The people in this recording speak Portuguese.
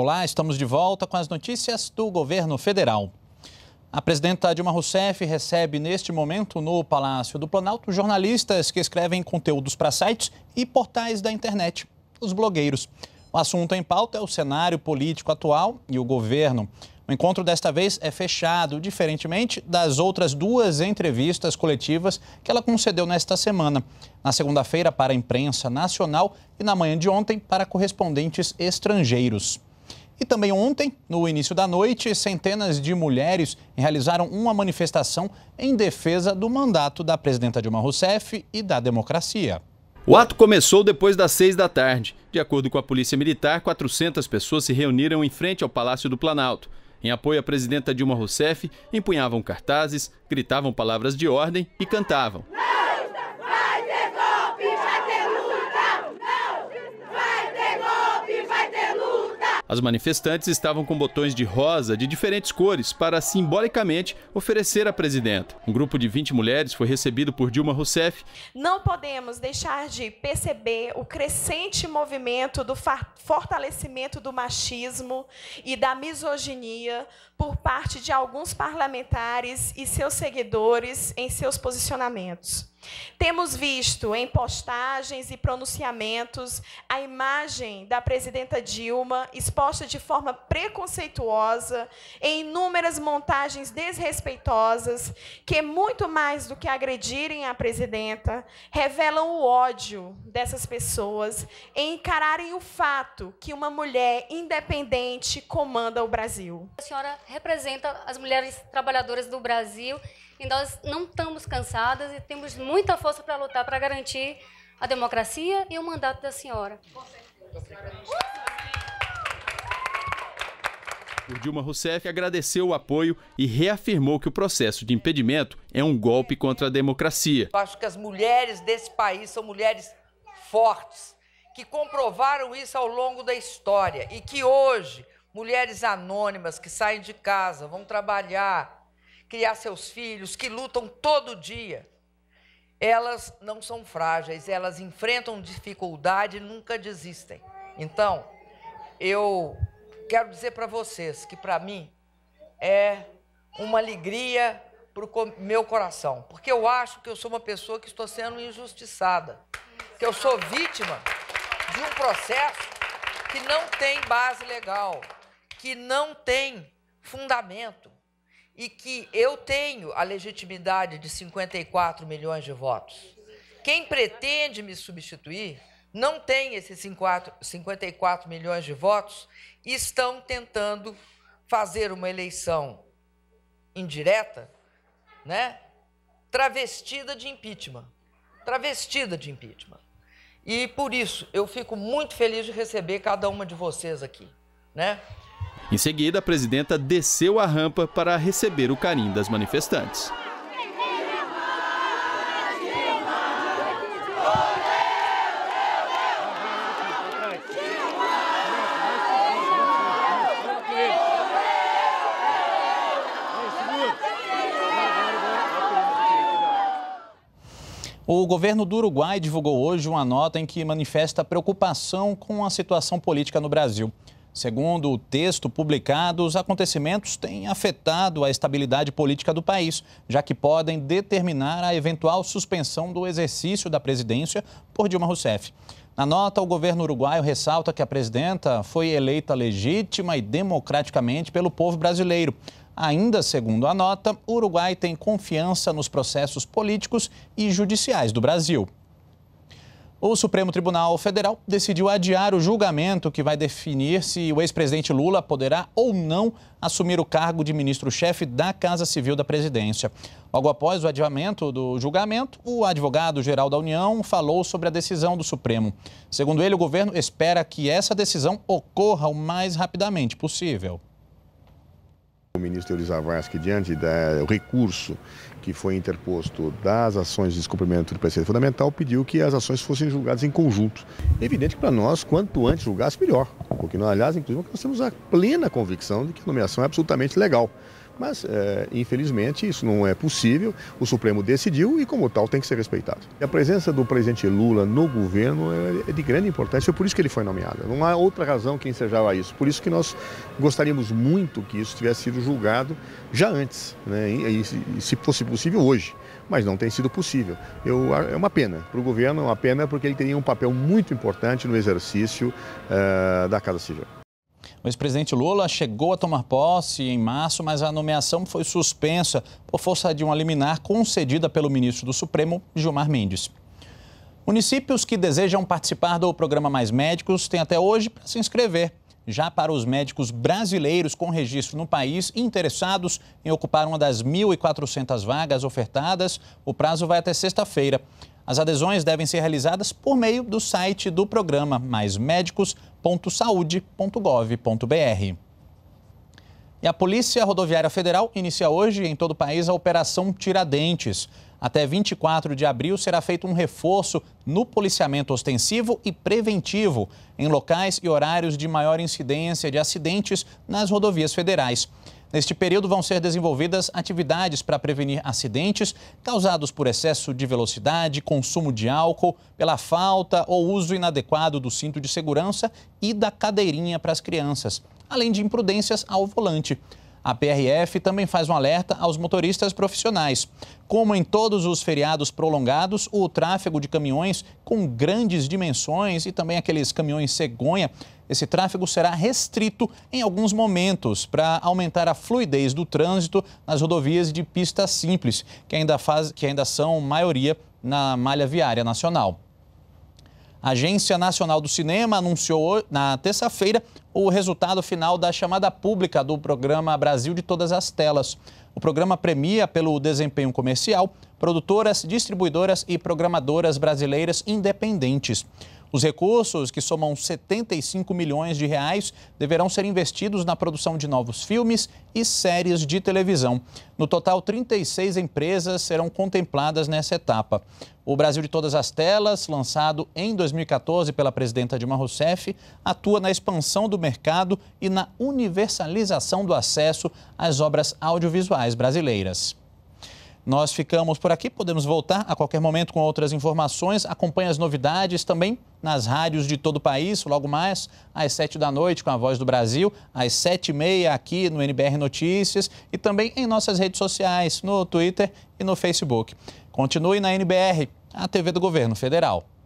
Olá, estamos de volta com as notícias do governo federal. A presidenta Dilma Rousseff recebe neste momento no Palácio do Planalto jornalistas que escrevem conteúdos para sites e portais da internet, os blogueiros. O assunto em pauta é o cenário político atual e o governo. O encontro desta vez é fechado, diferentemente das outras duas entrevistas coletivas que ela concedeu nesta semana. Na segunda-feira, para a imprensa nacional e na manhã de ontem, para correspondentes estrangeiros. E também ontem, no início da noite, centenas de mulheres realizaram uma manifestação em defesa do mandato da presidenta Dilma Rousseff e da democracia. O ato começou depois das seis da tarde. De acordo com a Polícia Militar, 400 pessoas se reuniram em frente ao Palácio do Planalto. Em apoio à presidenta Dilma Rousseff, empunhavam cartazes, gritavam palavras de ordem e cantavam. Não! As manifestantes estavam com botões de rosa de diferentes cores para simbolicamente oferecer à presidenta. Um grupo de 20 mulheres foi recebido por Dilma Rousseff. Não podemos deixar de perceber o crescente movimento do fortalecimento do machismo e da misoginia por parte de alguns parlamentares e seus seguidores em seus posicionamentos. Temos visto em postagens e pronunciamentos a imagem da presidenta Dilma exposta de forma preconceituosa em inúmeras montagens desrespeitosas que muito mais do que agredirem a presidenta, revelam o ódio dessas pessoas em encararem o fato que uma mulher independente comanda o Brasil. A senhora representa as mulheres trabalhadoras do Brasil e então, nós não estamos cansadas e temos muita força para lutar para garantir a democracia e o mandato da senhora. O Dilma Rousseff agradeceu o apoio e reafirmou que o processo de impedimento é um golpe contra a democracia. acho que as mulheres desse país são mulheres fortes, que comprovaram isso ao longo da história e que hoje, mulheres anônimas que saem de casa, vão trabalhar, criar seus filhos, que lutam todo dia, elas não são frágeis, elas enfrentam dificuldade e nunca desistem. Então, eu quero dizer para vocês que para mim é uma alegria para o meu coração, porque eu acho que eu sou uma pessoa que estou sendo injustiçada, que eu sou vítima de um processo que não tem base legal, que não tem fundamento, e que eu tenho a legitimidade de 54 milhões de votos. Quem pretende me substituir não tem esses 54 milhões de votos e estão tentando fazer uma eleição indireta, né? Travestida de impeachment. Travestida de impeachment. E por isso eu fico muito feliz de receber cada uma de vocês aqui, né? Em seguida, a presidenta desceu a rampa para receber o carinho das manifestantes. O governo do Uruguai divulgou hoje uma nota em que manifesta preocupação com a situação política no Brasil. Segundo o texto publicado, os acontecimentos têm afetado a estabilidade política do país, já que podem determinar a eventual suspensão do exercício da presidência por Dilma Rousseff. Na nota, o governo uruguaio ressalta que a presidenta foi eleita legítima e democraticamente pelo povo brasileiro. Ainda segundo a nota, o Uruguai tem confiança nos processos políticos e judiciais do Brasil. O Supremo Tribunal Federal decidiu adiar o julgamento que vai definir se o ex-presidente Lula poderá ou não assumir o cargo de ministro-chefe da Casa Civil da Presidência. Logo após o adiamento do julgamento, o advogado-geral da União falou sobre a decisão do Supremo. Segundo ele, o governo espera que essa decisão ocorra o mais rapidamente possível o ministro Euri diante do recurso que foi interposto das ações de descumprimento do preceito fundamental, pediu que as ações fossem julgadas em conjunto. É evidente que para nós, quanto antes julgasse, melhor. Porque aliás, inclusive, nós temos a plena convicção de que a nomeação é absolutamente legal. Mas, é, infelizmente, isso não é possível. O Supremo decidiu e, como tal, tem que ser respeitado. a presença do presidente Lula no governo é, é, de grande importância, por isso que ele foi nomeado. Não há outra razão que ensejava isso. Por isso que nós gostaríamos muito que isso tivesse sido julgado já antes, né? e, e se fosse possível, hoje. Mas não tem sido possível. Eu, é uma pena para o governo, é uma pena porque ele teria um papel muito importante no exercício uh, da Casa Civil. O ex-presidente Lula chegou a tomar posse em março, mas a nomeação foi suspensa por força de uma liminar concedida pelo ministro do Supremo, Gilmar Mendes. Municípios que desejam participar do programa Mais Médicos têm até hoje para se inscrever. Já para os médicos brasileiros com registro no país interessados em ocupar uma das 1.400 vagas ofertadas, o prazo vai até sexta-feira. As adesões devem ser realizadas por meio do site do programa maismédicos.saude.gov.br. E a Polícia Rodoviária Federal inicia hoje em todo o país a Operação Tiradentes. Até 24 de abril será feito um reforço no policiamento ostensivo e preventivo em locais e horários de maior incidência de acidentes nas rodovias federais. Neste período vão ser desenvolvidas atividades para prevenir acidentes causados por excesso de velocidade, consumo de álcool, pela falta ou uso inadequado do cinto de segurança e da cadeirinha para as crianças, além de imprudências ao volante. A PRF também faz um alerta aos motoristas profissionais. Como em todos os feriados prolongados, o tráfego de caminhões com grandes dimensões e também aqueles caminhões cegonha, esse tráfego será restrito em alguns momentos para aumentar a fluidez do trânsito nas rodovias de pista simples, que ainda, faz, que ainda são maioria na malha viária nacional. A Agência Nacional do Cinema anunciou na terça-feira o resultado final da chamada pública do programa Brasil de Todas as Telas. O programa premia pelo desempenho comercial produtoras, distribuidoras e programadoras brasileiras independentes. Os recursos, que somam 75 milhões de reais, deverão ser investidos na produção de novos filmes e séries de televisão. No total, 36 empresas serão contempladas nessa etapa. O Brasil de Todas as Telas, lançado em 2014 pela presidenta Dilma Rousseff, atua na expansão do mercado e na universalização do acesso às obras audiovisuais brasileiras. Nós ficamos por aqui, podemos voltar a qualquer momento com outras informações. Acompanhe as novidades também nas rádios de todo o país, logo mais às 7 da noite com a Voz do Brasil, às 7 e meia aqui no NBR Notícias e também em nossas redes sociais, no Twitter e no Facebook. Continue na NBR, a TV do Governo Federal.